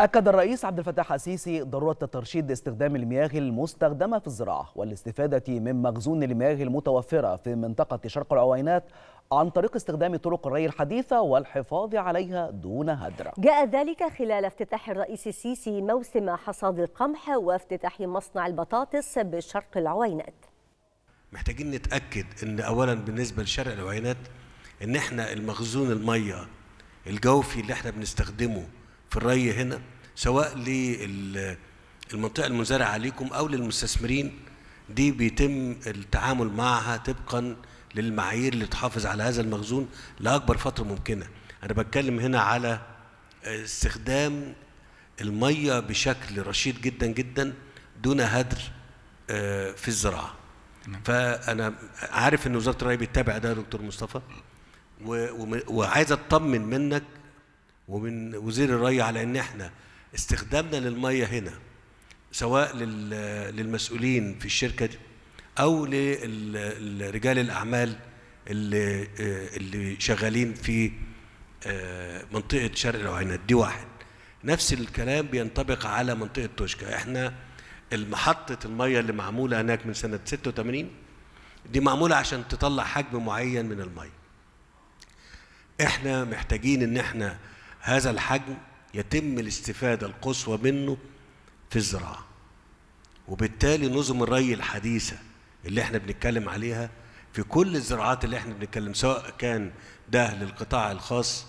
أكد الرئيس عبد الفتاح السيسي ضرورة ترشيد استخدام المياه المستخدمة في الزراعة والاستفادة من مخزون المياه المتوفرة في منطقة شرق العوينات عن طريق استخدام طرق الري الحديثة والحفاظ عليها دون هدر جاء ذلك خلال افتتاح الرئيس السيسي موسم حصاد القمح وافتتاح مصنع البطاطس بشرق العوينات محتاجين نتأكد أن أولا بالنسبة لشرق العوينات أن احنا المخزون المية الجوفي اللي احنا بنستخدمه في الري هنا سواء للمنطقة المزارعه عليكم أو للمستثمرين دي بيتم التعامل معها طبقا للمعايير اللي تحافظ على هذا المخزون لأكبر فترة ممكنة أنا بتكلم هنا على استخدام المية بشكل رشيد جدا جدا دون هدر آه، في الزراعة فأنا عارف أن وزارة الري بتتابع ده يا دكتور مصطفى وعايز أطمن منك ومن وزير الري على ان احنا استخدامنا للميه هنا سواء للمسؤولين في الشركه دي او لرجال الاعمال اللي اللي شغالين في آه، منطقه شرق العينات دي واحد نفس الكلام بينطبق على منطقه توشكا احنا المحطه الميه اللي معموله هناك من سنه 86 دي معموله عشان تطلع حجم معين من الميه احنا محتاجين ان احنا هذا الحجم يتم الاستفادة القصوى منه في الزراعة وبالتالي نظم الري الحديثة اللي احنا بنتكلم عليها في كل الزراعات اللي احنا بنتكلم سواء كان ده للقطاع الخاص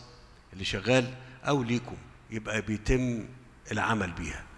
اللي شغال أو ليكم يبقى بيتم العمل بيها